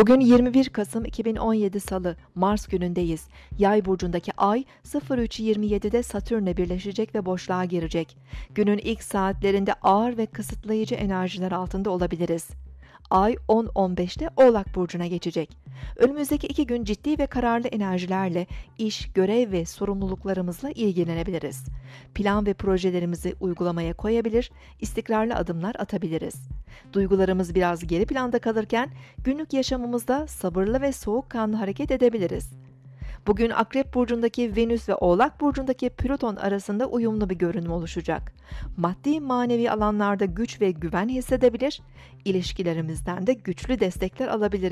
Bugün 21 Kasım 2017 Salı, Mars günündeyiz. Yay burcundaki ay 03.27'de Satürn'le birleşecek ve boşluğa girecek. Günün ilk saatlerinde ağır ve kısıtlayıcı enerjiler altında olabiliriz. Ay 10-15'te Oğlak Burcu'na geçecek. Önümüzdeki iki gün ciddi ve kararlı enerjilerle iş, görev ve sorumluluklarımızla ilgilenebiliriz. Plan ve projelerimizi uygulamaya koyabilir, istikrarlı adımlar atabiliriz. Duygularımız biraz geri planda kalırken günlük yaşamımızda sabırlı ve soğukkanlı hareket edebiliriz. Bugün Akrep burcundaki Venüs ve Oğlak burcundaki Plüton arasında uyumlu bir görünüm oluşacak. Maddi manevi alanlarda güç ve güven hissedebilir, ilişkilerimizden de güçlü destekler alabiliriz.